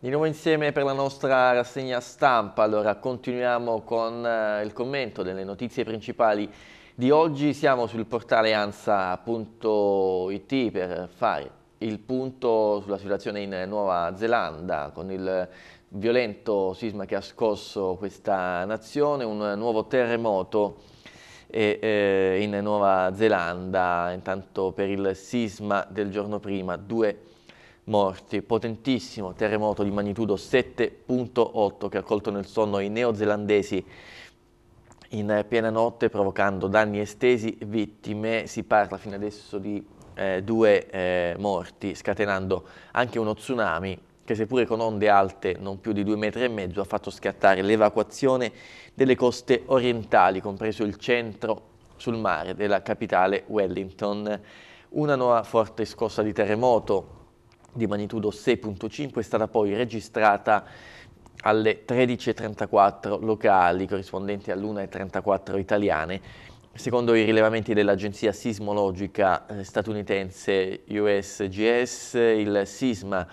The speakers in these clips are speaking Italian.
Di nuovo insieme per la nostra rassegna stampa, allora continuiamo con eh, il commento delle notizie principali di oggi, siamo sul portale ansa.it per fare il punto sulla situazione in Nuova Zelanda con il violento sisma che ha scosso questa nazione, un nuovo terremoto e, eh, in Nuova Zelanda, intanto per il sisma del giorno prima, due terremoti morti. Potentissimo terremoto di magnitudo 7.8 che ha colto nel sonno i neozelandesi in piena notte provocando danni estesi, vittime, si parla fino adesso di eh, due eh, morti, scatenando anche uno tsunami che seppure con onde alte non più di due metri e mezzo ha fatto scattare l'evacuazione delle coste orientali, compreso il centro sul mare della capitale Wellington. Una nuova forte scossa di terremoto di magnitudo 6.5 è stata poi registrata alle 13.34 locali corrispondenti all'1.34 italiane. Secondo i rilevamenti dell'agenzia sismologica eh, statunitense USGS, il sisma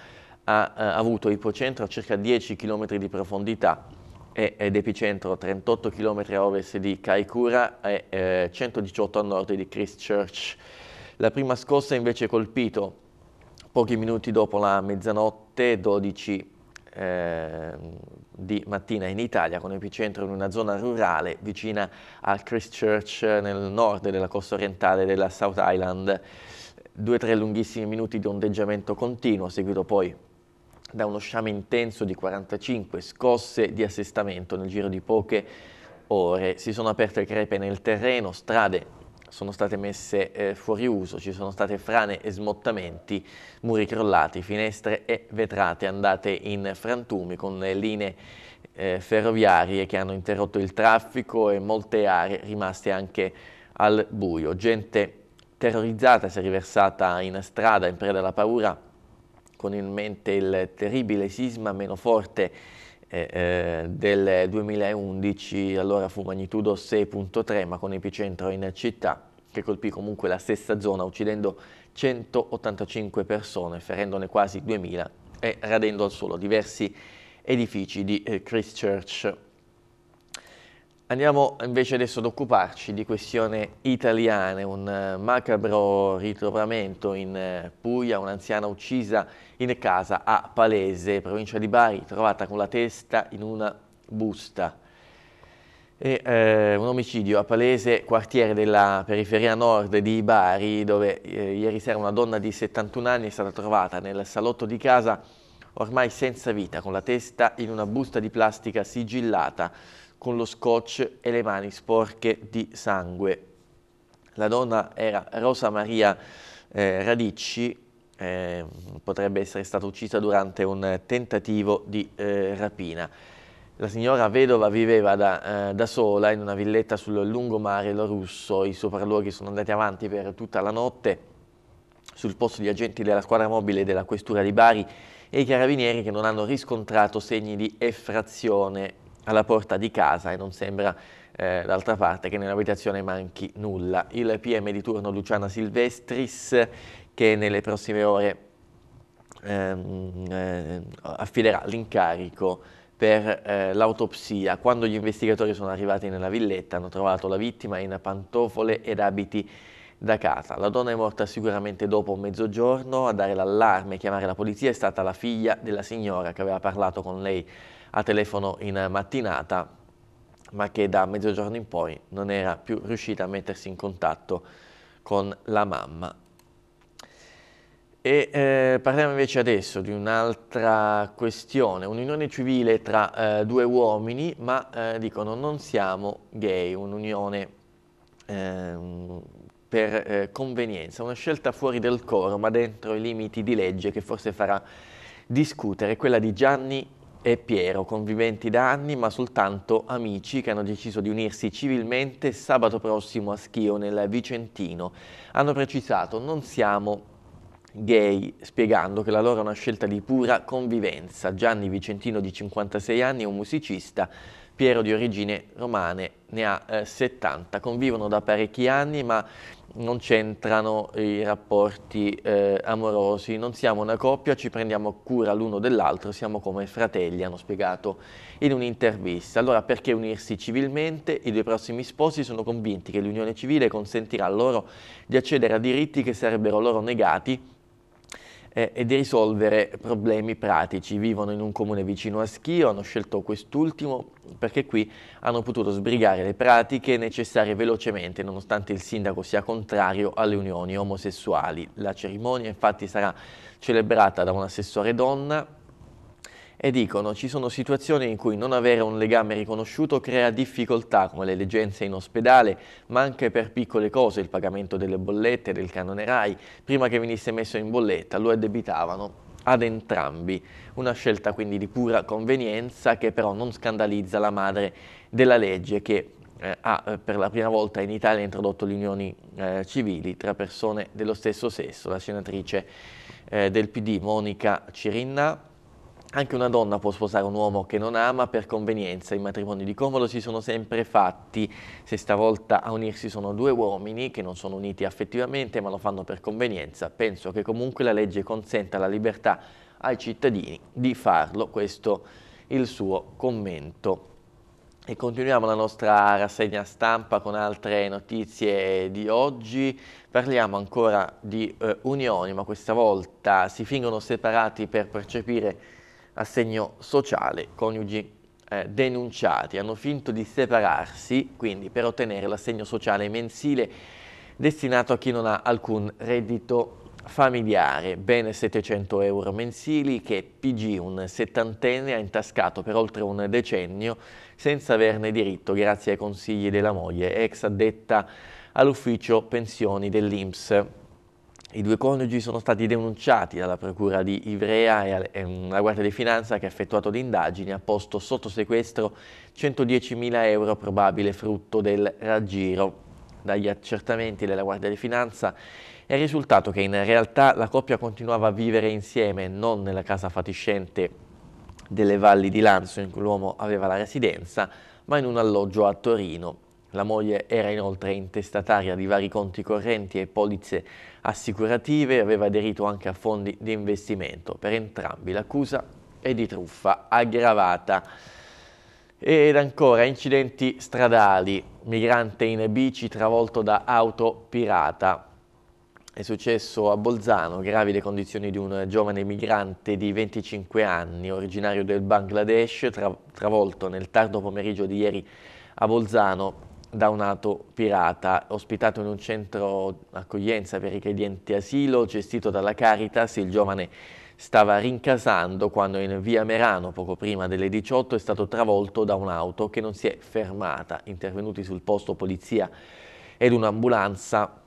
ha, ha eh, avuto ipocentro a circa 10 km di profondità ed epicentro 38 km a ovest di Kaikoura e eh, 118 a nord di Christchurch. La prima scossa invece colpito pochi minuti dopo la mezzanotte, 12 ehm, di mattina in Italia, con epicentro in una zona rurale vicina a Christchurch, nel nord della costa orientale della South Island. Due o tre lunghissimi minuti di ondeggiamento continuo, seguito poi da uno sciame intenso di 45 scosse di assestamento nel giro di poche ore. Si sono aperte crepe nel terreno, strade sono state messe eh, fuori uso, ci sono state frane e smottamenti, muri crollati, finestre e vetrate andate in frantumi con le linee eh, ferroviarie che hanno interrotto il traffico e molte aree rimaste anche al buio. Gente terrorizzata si è riversata in strada in preda alla paura con in mente il terribile sisma meno forte eh, eh, del 2011, allora fu magnitudo 6.3 ma con epicentro in città, che colpì comunque la stessa zona uccidendo 185 persone, ferendone quasi 2000 e radendo al suolo diversi edifici di eh, Christchurch Andiamo invece adesso ad occuparci di questioni italiane, un eh, macabro ritrovamento in eh, Puglia, un'anziana uccisa in casa a Palese, provincia di Bari, trovata con la testa in una busta. E, eh, un omicidio a Palese, quartiere della periferia nord di Bari, dove eh, ieri sera una donna di 71 anni è stata trovata nel salotto di casa ormai senza vita, con la testa in una busta di plastica sigillata con lo scotch e le mani sporche di sangue. La donna era Rosa Maria eh, Radicci, eh, potrebbe essere stata uccisa durante un tentativo di eh, rapina. La signora vedova viveva da, eh, da, sola in una villetta sul lungomare Lorusso, i sopralluoghi sono andati avanti per tutta la notte, sul posto gli agenti della squadra mobile della questura di Bari e i carabinieri che non hanno riscontrato segni di effrazione alla porta di casa e non sembra eh, d'altra parte che nell'abitazione manchi nulla. Il PM di turno Luciana Silvestris che nelle prossime ore ehm, eh, affiderà l'incarico per eh, l'autopsia. Quando gli investigatori sono arrivati nella villetta hanno trovato la vittima in pantofole ed abiti da casa. La donna è morta sicuramente dopo mezzogiorno, a dare l'allarme e chiamare la polizia è stata la figlia della signora che aveva parlato con lei a telefono in mattinata, ma che da mezzogiorno in poi non era più riuscita a mettersi in contatto con la mamma. E, eh, parliamo invece adesso di un'altra questione, un'unione civile tra eh, due uomini, ma eh, dicono non siamo gay, un'unione ehm, per eh, convenienza, una scelta fuori del coro ma dentro i limiti di legge che forse farà discutere, quella di Gianni e Piero, conviventi da anni ma soltanto amici che hanno deciso di unirsi civilmente sabato prossimo a Schio nel Vicentino. Hanno precisato non siamo gay, spiegando che la loro è una scelta di pura convivenza. Gianni Vicentino di 56 anni è un musicista Piero di origine romane ne ha eh, 70, convivono da parecchi anni ma non c'entrano i rapporti eh, amorosi, non siamo una coppia, ci prendiamo cura l'uno dell'altro, siamo come fratelli, hanno spiegato in un'intervista. Allora perché unirsi civilmente? I due prossimi sposi sono convinti che l'unione civile consentirà loro di accedere a diritti che sarebbero loro negati eh, di risolvere problemi pratici. Vivono in un comune vicino a Schio, hanno scelto quest'ultimo perché qui hanno potuto sbrigare le pratiche necessarie velocemente nonostante il sindaco sia contrario alle unioni omosessuali. La cerimonia infatti sarà celebrata da un assessore donna e dicono ci sono situazioni in cui non avere un legame riconosciuto crea difficoltà come le degenze in ospedale, ma anche per piccole cose, il pagamento delle bollette, del canone RAI, prima che venisse messo in bolletta lo addebitavano ad entrambi, una scelta quindi di pura convenienza che però non scandalizza la madre della legge che eh, ha eh, per la prima volta in Italia introdotto le unioni eh, civili tra persone dello stesso sesso, la senatrice eh, del PD Monica Cirinna anche una donna può sposare un uomo che non ama per convenienza. I matrimoni di comodo si sono sempre fatti. Se stavolta a unirsi sono due uomini che non sono uniti affettivamente ma lo fanno per convenienza, penso che comunque la legge consenta la libertà ai cittadini di farlo. Questo è il suo commento. E continuiamo la nostra rassegna stampa con altre notizie di oggi. Parliamo ancora di eh, unioni, ma questa volta si fingono separati per percepire assegno sociale, coniugi eh, denunciati hanno finto di separarsi, quindi per ottenere l'assegno sociale mensile destinato a chi non ha alcun reddito familiare, bene 700 euro mensili che PG, un settantenne, ha intascato per oltre un decennio senza averne diritto grazie ai consigli della moglie, ex addetta all'ufficio pensioni dell'Inps. I due coniugi sono stati denunciati dalla procura di Ivrea e la Guardia di Finanza che ha effettuato le indagini ha posto sotto sequestro 110.000 euro probabile frutto del raggiro. Dagli accertamenti della Guardia di Finanza è risultato che in realtà la coppia continuava a vivere insieme, non nella casa fatiscente delle valli di Lanzo in cui l'uomo aveva la residenza, ma in un alloggio a Torino. La moglie era inoltre intestataria di vari conti correnti e polizze assicurative e aveva aderito anche a fondi di investimento. Per entrambi l'accusa è di truffa aggravata. Ed ancora incidenti stradali, migrante in bici travolto da auto pirata. È successo a Bolzano, gravi le condizioni di un giovane migrante di 25 anni, originario del Bangladesh, tra travolto nel tardo pomeriggio di ieri a Bolzano da un'auto pirata, ospitato in un centro accoglienza per i richiedenti asilo gestito dalla Caritas, il giovane stava rincasando quando in via Merano, poco prima delle 18, è stato travolto da un'auto che non si è fermata. Intervenuti sul posto polizia ed un'ambulanza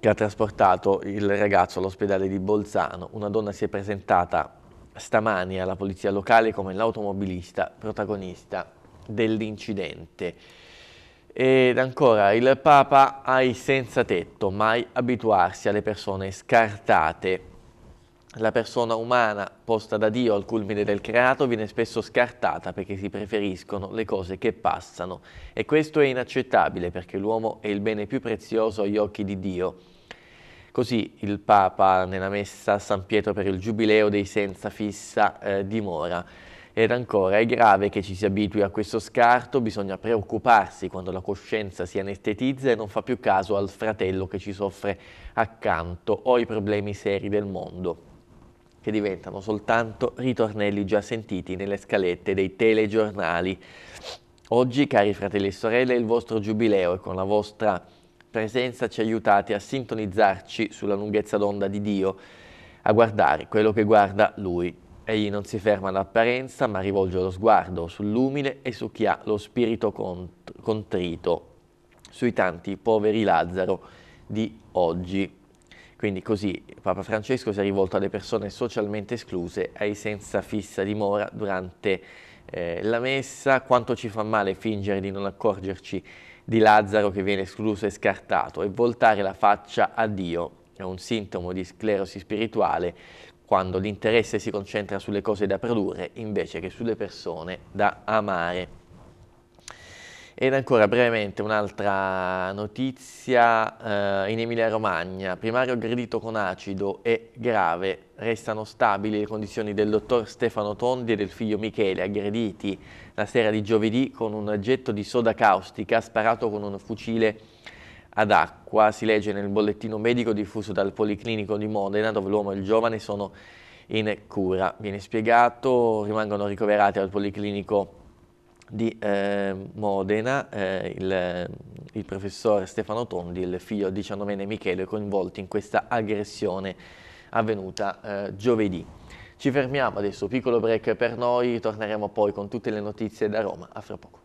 che ha trasportato il ragazzo all'ospedale di Bolzano. Una donna si è presentata stamani alla polizia locale come l'automobilista protagonista dell'incidente. Ed ancora, il Papa ai senza tetto, mai abituarsi alle persone scartate. La persona umana posta da Dio al culmine del creato viene spesso scartata perché si preferiscono le cose che passano e questo è inaccettabile perché l'uomo è il bene più prezioso agli occhi di Dio. Così il Papa nella messa a San Pietro per il Giubileo dei senza fissa eh, dimora. Ed ancora, è grave che ci si abitui a questo scarto, bisogna preoccuparsi quando la coscienza si anestetizza e non fa più caso al fratello che ci soffre accanto o ai problemi seri del mondo che diventano soltanto ritornelli già sentiti nelle scalette dei telegiornali. Oggi, cari fratelli e sorelle, è il vostro giubileo e con la vostra presenza ci aiutate a sintonizzarci sulla lunghezza d'onda di Dio, a guardare quello che guarda Lui. Egli non si ferma all'apparenza, ma rivolge lo sguardo sull'umile e su chi ha lo spirito cont contrito, sui tanti poveri Lazzaro di oggi. Quindi così Papa Francesco si è rivolto alle persone socialmente escluse, ai senza fissa dimora durante eh, la messa. Quanto ci fa male fingere di non accorgerci di Lazzaro che viene escluso e scartato e voltare la faccia a Dio. È un sintomo di sclerosi spirituale quando l'interesse si concentra sulle cose da produrre invece che sulle persone da amare. Ed ancora brevemente un'altra notizia eh, in Emilia Romagna, primario aggredito con acido e grave, restano stabili le condizioni del dottor Stefano Tondi e del figlio Michele, aggrediti la sera di giovedì con un getto di soda caustica sparato con un fucile ad acqua, si legge nel bollettino medico diffuso dal Policlinico di Modena, dove l'uomo e il giovane sono in cura. Viene spiegato, rimangono ricoverati al Policlinico di eh, Modena eh, il, il, professor Stefano Tondi, il figlio 19enne Michele, coinvolti in questa aggressione avvenuta eh, giovedì. Ci fermiamo adesso, piccolo break per noi, torneremo poi con tutte le notizie da Roma a fra poco.